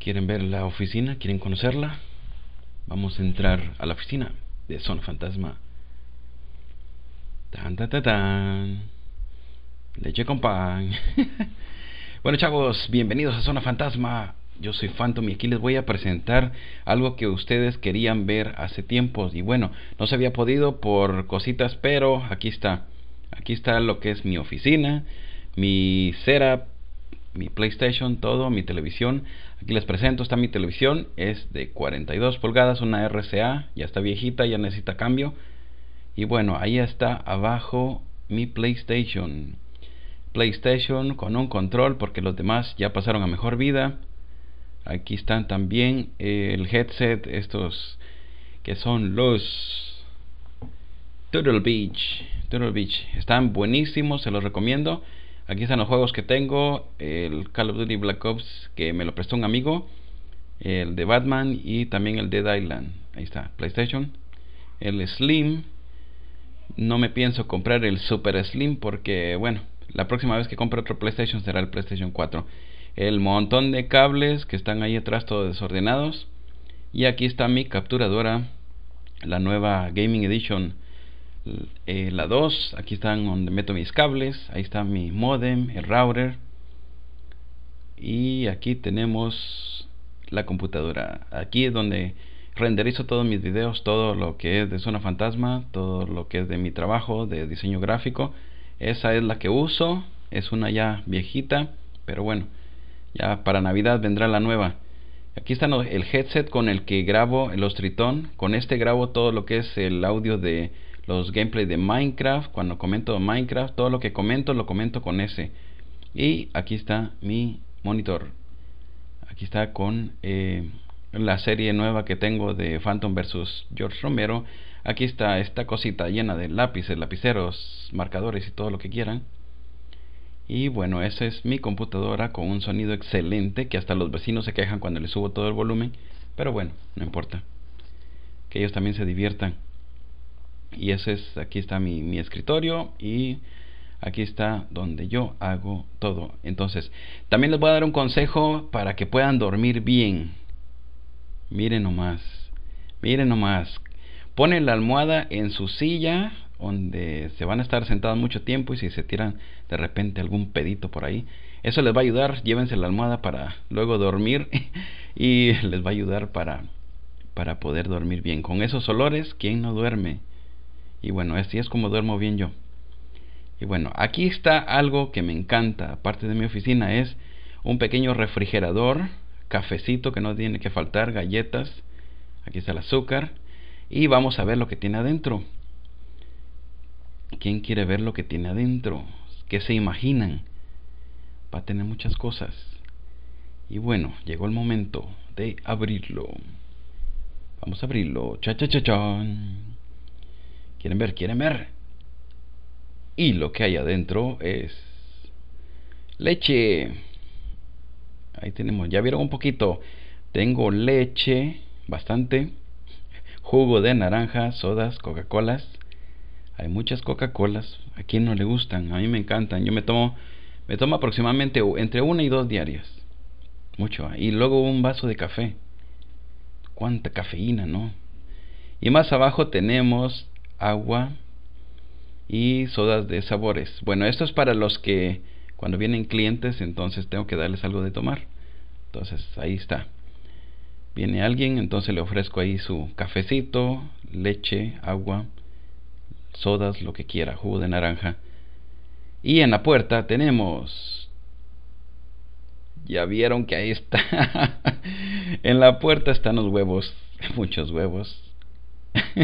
¿Quieren ver la oficina? ¿Quieren conocerla? Vamos a entrar a la oficina de Zona Fantasma. Tan, tan, tan, Leche con pan. bueno, chavos, bienvenidos a Zona Fantasma. Yo soy Phantom y aquí les voy a presentar algo que ustedes querían ver hace tiempos. Y bueno, no se había podido por cositas, pero aquí está. Aquí está lo que es mi oficina, mi setup, mi PlayStation, todo, mi televisión. Aquí les presento, está mi televisión, es de 42 pulgadas, una RCA, ya está viejita, ya necesita cambio. Y bueno, ahí está abajo mi PlayStation. PlayStation con un control porque los demás ya pasaron a mejor vida. Aquí están también el headset, estos que son los Turtle Beach. Turtle Beach. Están buenísimos, se los recomiendo. Aquí están los juegos que tengo. El Call of Duty Black Ops que me lo prestó un amigo. El de Batman y también el Dead Island. Ahí está, PlayStation. El Slim. No me pienso comprar el Super Slim porque, bueno, la próxima vez que compre otro PlayStation será el PlayStation 4. El montón de cables que están ahí atrás todos desordenados. Y aquí está mi capturadora. La nueva Gaming Edition eh, la 2, aquí están donde meto mis cables, ahí está mi modem, el router y aquí tenemos la computadora, aquí es donde renderizo todos mis videos, todo lo que es de Zona Fantasma, todo lo que es de mi trabajo de diseño gráfico, esa es la que uso, es una ya viejita, pero bueno, ya para Navidad vendrá la nueva. Aquí está el headset con el que grabo los Tritón, con este grabo todo lo que es el audio de los gameplays de Minecraft, cuando comento Minecraft, todo lo que comento lo comento con ese. Y aquí está mi monitor. Aquí está con eh, la serie nueva que tengo de Phantom vs. George Romero. Aquí está esta cosita llena de lápices, lapiceros, marcadores y todo lo que quieran. Y bueno, esa es mi computadora con un sonido excelente que hasta los vecinos se quejan cuando le subo todo el volumen. Pero bueno, no importa. Que ellos también se diviertan y ese es aquí está mi, escritorio y aquí está donde yo hago todo entonces también les voy a dar un consejo para que puedan dormir bien miren nomás miren nomás ponen la almohada en su silla donde se van a estar sentados mucho tiempo y si se tiran de repente algún pedito por ahí eso les va a ayudar llévense la almohada para luego dormir y les va a ayudar para para poder dormir bien con esos olores quién no duerme y bueno, así es como duermo bien yo. Y bueno, aquí está algo que me encanta, aparte de mi oficina, es un pequeño refrigerador, cafecito que no tiene que faltar, galletas, aquí está el azúcar, y vamos a ver lo que tiene adentro. ¿Quién quiere ver lo que tiene adentro? ¿Qué se imaginan? Va a tener muchas cosas. Y bueno, llegó el momento de abrirlo. Vamos a abrirlo. Cha cha cha cha. Quieren ver, quieren ver. Y lo que hay adentro es leche. Ahí tenemos, ya vieron un poquito. Tengo leche, bastante. Jugo de naranja, sodas, Coca-Colas. Hay muchas Coca-Colas. ¿A quién no le gustan? A mí me encantan. Yo me tomo, me tomo aproximadamente entre una y dos diarias. Mucho. Y luego un vaso de café. Cuánta cafeína, ¿no? Y más abajo tenemos agua y sodas de sabores. Bueno, esto es para los que cuando vienen clientes, entonces tengo que darles algo de tomar. Entonces, ahí está. Viene alguien, entonces le ofrezco ahí su cafecito, leche, agua, sodas, lo que quiera, jugo de naranja. Y en la puerta tenemos ya vieron que ahí está. en la puerta están los huevos, muchos huevos.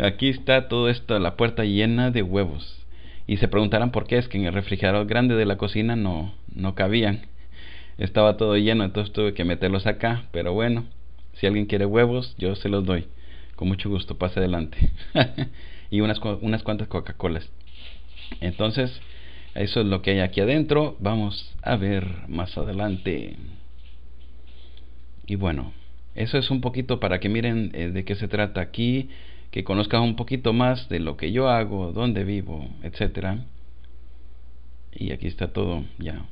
Aquí está todo esto, la puerta llena de huevos. Y se preguntarán por qué es que en el refrigerador grande de la cocina no, no cabían. Estaba todo lleno, entonces tuve que meterlos acá. Pero bueno, si alguien quiere huevos, yo se los doy. Con mucho gusto, pase adelante. y unas, unas cuantas Coca-Colas. Entonces, eso es lo que hay aquí adentro. Vamos a ver más adelante. Y bueno, eso es un poquito para que miren eh, de qué se trata aquí que conozcas un poquito más de lo que yo hago, dónde vivo, etcétera. Y aquí está todo ya.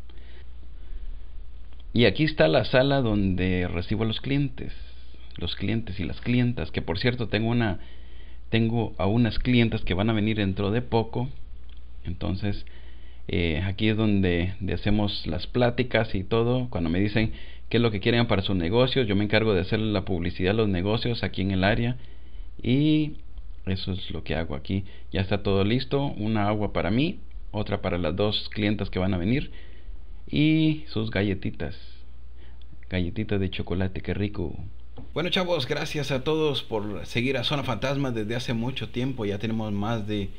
Y aquí está la sala donde recibo a los clientes, los clientes y las clientas, que por cierto tengo una tengo a unas clientas que van a venir dentro de poco. Entonces, eh, aquí es donde hacemos las pláticas y todo. Cuando me dicen qué es lo que quieren para sus negocios, yo me encargo de hacer la publicidad de los negocios aquí en el área y eso es lo que hago aquí ya está todo listo una agua para mí otra para las dos clientas que van a venir y sus galletitas galletitas de chocolate qué rico bueno chavos gracias a todos por seguir a Zona Fantasma desde hace mucho tiempo ya tenemos más de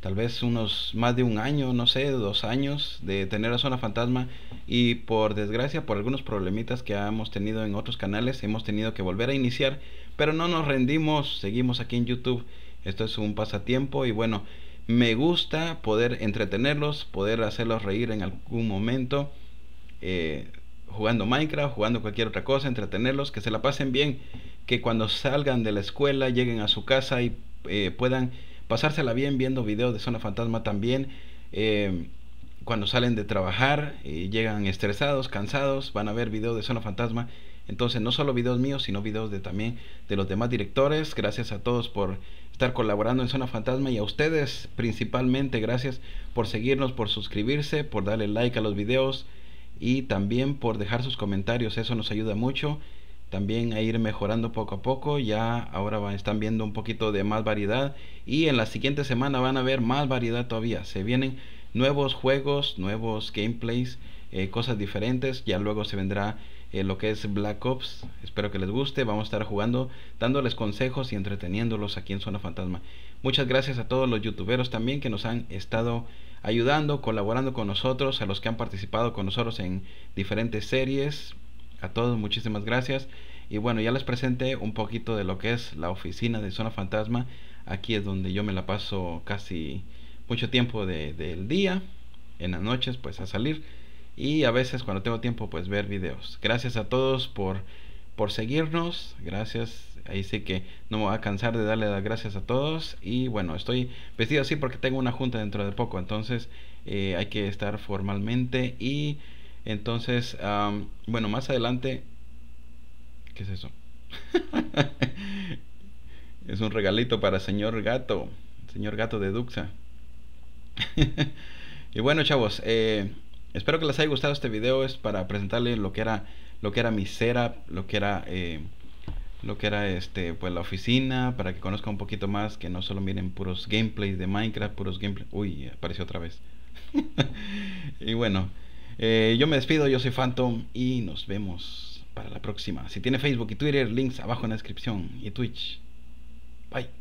tal vez unos más de un año, no sé, dos años de tener a Zona Fantasma y por desgracia, por algunos problemitas que hemos tenido en otros canales, hemos tenido que volver a iniciar, pero no nos rendimos, seguimos aquí en YouTube, esto es un pasatiempo y bueno, me gusta poder entretenerlos, poder hacerlos reír en algún momento, eh, jugando Minecraft, jugando cualquier otra cosa, entretenerlos, que se la pasen bien, que cuando salgan de la escuela lleguen a su casa y eh, puedan pasársela bien viendo videos de Zona Fantasma también. Eh, cuando salen de trabajar, y eh, llegan estresados, cansados, van a ver videos de Zona Fantasma. Entonces, no solo videos míos, sino videos de también de los demás directores. Gracias a todos por estar colaborando en Zona Fantasma y a ustedes principalmente gracias por seguirnos, por suscribirse, por darle like a los videos y también por dejar sus comentarios. Eso nos ayuda mucho también a ir mejorando poco a poco. Ya ahora van, están viendo un poquito de más variedad y en la siguiente semana van a ver más variedad todavía. Se vienen nuevos juegos, nuevos gameplays, eh, cosas diferentes. Ya luego se vendrá eh, lo que es Black Ops. Espero que les guste. Vamos a estar jugando, dándoles consejos y entreteniéndolos aquí en Zona Fantasma. Muchas gracias a todos los youtuberos también que nos han estado ayudando, colaborando con nosotros, a los que han participado con nosotros en diferentes series, a todos muchísimas gracias. Y bueno, ya les presenté un poquito de lo que es la oficina de Zona Fantasma. Aquí es donde yo me la paso casi mucho tiempo del día, en las noches pues a salir y a veces cuando tengo tiempo pues ver videos. Gracias a todos por, por seguirnos, gracias, ahí sí que no me voy a cansar de darle las gracias a todos y bueno, estoy vestido así porque tengo una junta dentro de poco, entonces eh, hay que estar formalmente y entonces, bueno, más adelante... ¿Qué es eso? es un regalito para señor gato, señor gato de Duxa. y bueno, chavos, eh, espero que les haya gustado este video. Es para presentarles lo que era, lo que era mi setup, lo que era, eh, lo que era este, pues la oficina, para que conozcan un poquito más, que no solo miren puros gameplays de Minecraft, puros gameplays. Uy, apareció otra vez. y bueno. Eh, yo me despido, yo soy Phantom y nos vemos para la próxima. Si tiene Facebook y Twitter, links abajo en la descripción y Twitch. Bye.